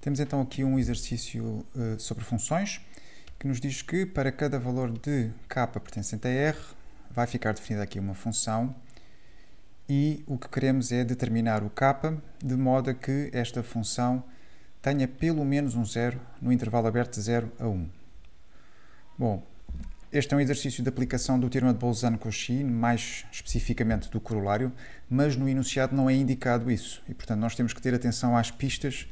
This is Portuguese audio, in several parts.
Temos então aqui um exercício uh, sobre funções que nos diz que para cada valor de k pertencente a R vai ficar definida aqui uma função e o que queremos é determinar o k de modo a que esta função tenha pelo menos um zero no intervalo aberto de 0 a 1. Um. Bom, este é um exercício de aplicação do teorema de Bolzano-Cauchy, mais especificamente do corolário, mas no enunciado não é indicado isso e, portanto, nós temos que ter atenção às pistas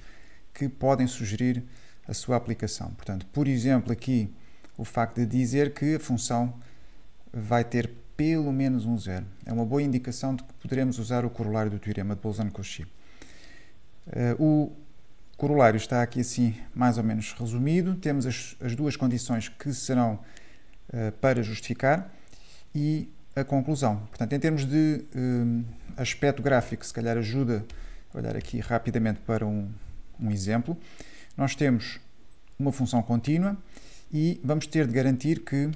que podem sugerir a sua aplicação. Portanto, por exemplo, aqui o facto de dizer que a função vai ter pelo menos um zero. É uma boa indicação de que poderemos usar o corolário do teorema de Bolzano-Cauchy. Eh, o corolário está aqui assim mais ou menos resumido. Temos as, as duas condições que serão eh, para justificar e a conclusão. Portanto, em termos de eh, aspecto gráfico, se calhar ajuda olhar aqui rapidamente para um, um exemplo, nós temos uma função contínua e vamos ter de garantir que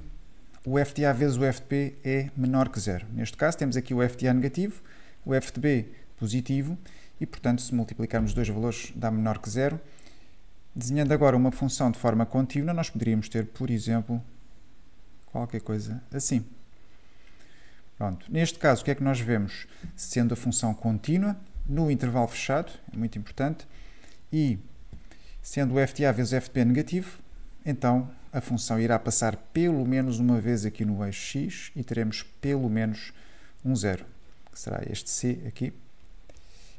o FTA vezes o FTP é menor que zero. Neste caso, temos aqui o FTA negativo, o FTB positivo e, portanto, se multiplicarmos dois valores, dá menor que zero. Desenhando agora uma função de forma contínua, nós poderíamos ter, por exemplo, qualquer coisa assim. Pronto. Neste caso, o que é que nós vemos? Sendo a função contínua, no intervalo fechado, é muito importante, e sendo o FTA vezes o FP negativo, então a função irá passar pelo menos uma vez aqui no eixo x e teremos pelo menos um zero, que será este c aqui.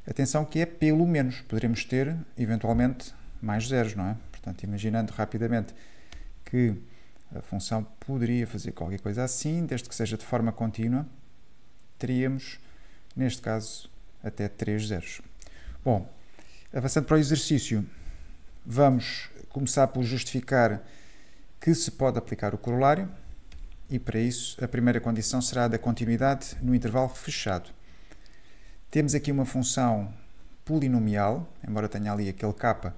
Atenção que é pelo menos, poderemos ter eventualmente mais zeros, não é? Portanto, imaginando rapidamente que a função poderia fazer qualquer coisa assim, desde que seja de forma contínua, teríamos, neste caso, até 3 zeros. Bom, é Avançando para o exercício, vamos começar por justificar que se pode aplicar o corolário e, para isso, a primeira condição será a da continuidade no intervalo fechado. Temos aqui uma função polinomial, embora tenha ali aquele k,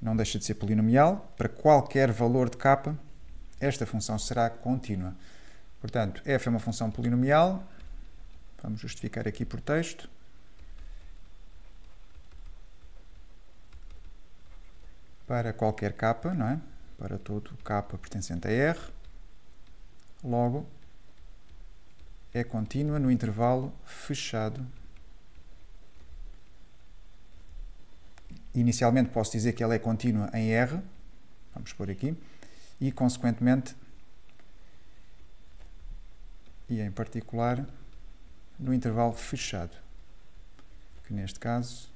não deixa de ser polinomial. Para qualquer valor de k, esta função será contínua. Portanto, f é uma função polinomial, vamos justificar aqui por texto, para qualquer capa, não é? Para todo capa pertencente a R. Logo, é contínua no intervalo fechado. Inicialmente posso dizer que ela é contínua em R, vamos por aqui, e consequentemente, e em particular, no intervalo fechado, que neste caso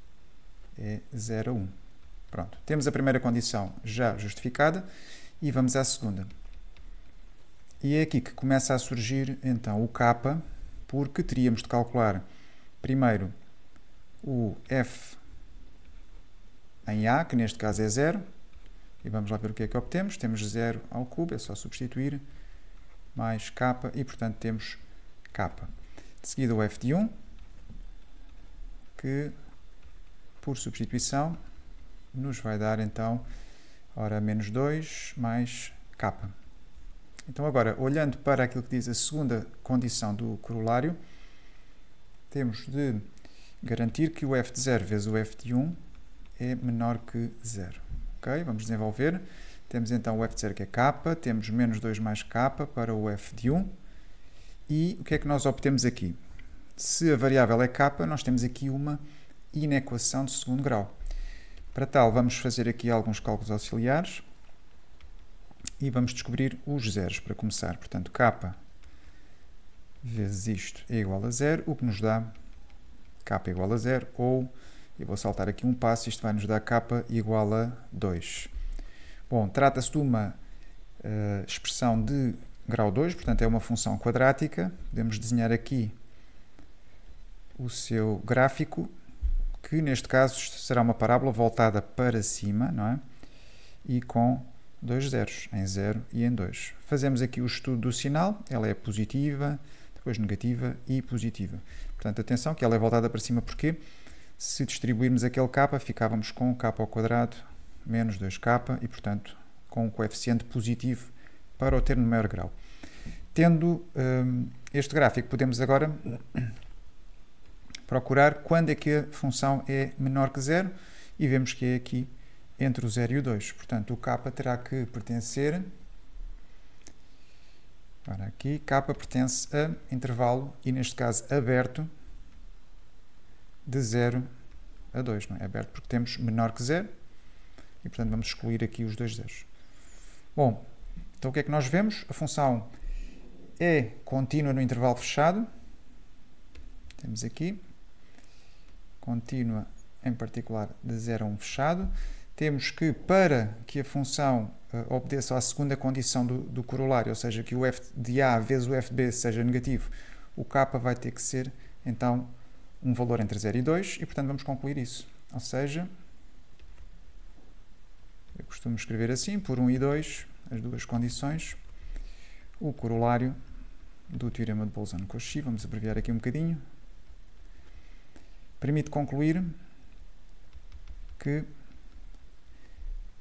é 0, 1. Pronto, temos a primeira condição já justificada e vamos à segunda. E é aqui que começa a surgir então o K, porque teríamos de calcular primeiro o F em A, que neste caso é zero, e vamos lá ver o que é que obtemos. Temos zero ao cubo, é só substituir, mais k, e portanto temos k. De seguida o f de 1, que por substituição nos vai dar então, ora, menos 2 mais k. Então agora, olhando para aquilo que diz a segunda condição do corolário, temos de garantir que o f de 0 vezes o f de 1 é menor que 0. Ok? Vamos desenvolver. Temos então o f de 0 que é k, temos menos 2 mais k para o f de 1. E o que é que nós obtemos aqui? Se a variável é k, nós temos aqui uma inequação de segundo grau. Para tal, vamos fazer aqui alguns cálculos auxiliares e vamos descobrir os zeros para começar. Portanto, k vezes isto é igual a zero, o que nos dá k igual a zero, ou, eu vou saltar aqui um passo, isto vai nos dar k igual a 2. Bom, trata-se de uma uh, expressão de grau 2, portanto é uma função quadrática. Podemos desenhar aqui o seu gráfico que neste caso será uma parábola voltada para cima, não é? E com dois zeros, em 0 e em 2. Fazemos aqui o estudo do sinal, ela é positiva, depois negativa e positiva. Portanto, atenção que ela é voltada para cima porque se distribuirmos aquele k, ficávamos com k ao quadrado menos 2k e, portanto, com um coeficiente positivo para o termo de maior grau. Tendo hum, este gráfico, podemos agora procurar quando é que a função é menor que zero e vemos que é aqui entre o 0 e o 2. Portanto, o k terá que pertencer para aqui k pertence a intervalo e neste caso aberto de 0 a 2, não é? Aberto porque temos menor que zero e portanto vamos excluir aqui os dois zeros. Bom, então o que é que nós vemos? A função é contínua no intervalo fechado. Temos aqui contínua, em particular de 0 a 1 um fechado, temos que, para que a função uh, obedeça à segunda condição do, do, corolário, ou seja, que o f de a vezes o f de b seja negativo, o k vai ter que ser, então, um valor entre 0 e 2, e, portanto, vamos concluir isso. Ou seja, eu costumo escrever assim, por 1 um e 2, as duas condições, o corolário do teorema de Bolzano-Cauchy, vamos abreviar aqui um bocadinho, permite concluir que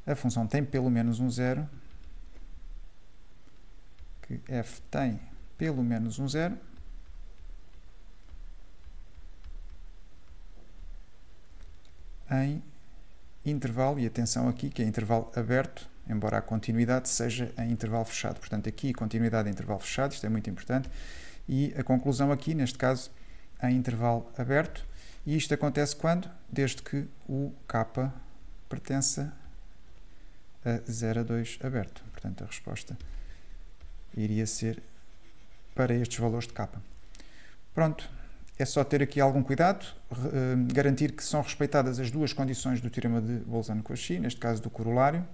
a função tem pelo menos um zero, que f tem pelo menos um zero, em intervalo, e atenção aqui que é intervalo aberto, embora a continuidade seja em intervalo fechado. Portanto, aqui continuidade em intervalo fechado, isto é muito importante, e a conclusão aqui, neste caso, em intervalo aberto, e isto acontece quando? Desde que o K pertença a 0 a 2 aberto. Portanto, a resposta iria ser para estes valores de K. Pronto, é só ter aqui algum cuidado, eh, garantir que são respeitadas as duas condições do teorema de Bolzano-Cauchy, neste caso do corolário,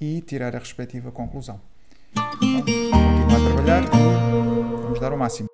e tirar a respectiva conclusão. Então, vamos continuar a trabalhar, vamos dar o máximo.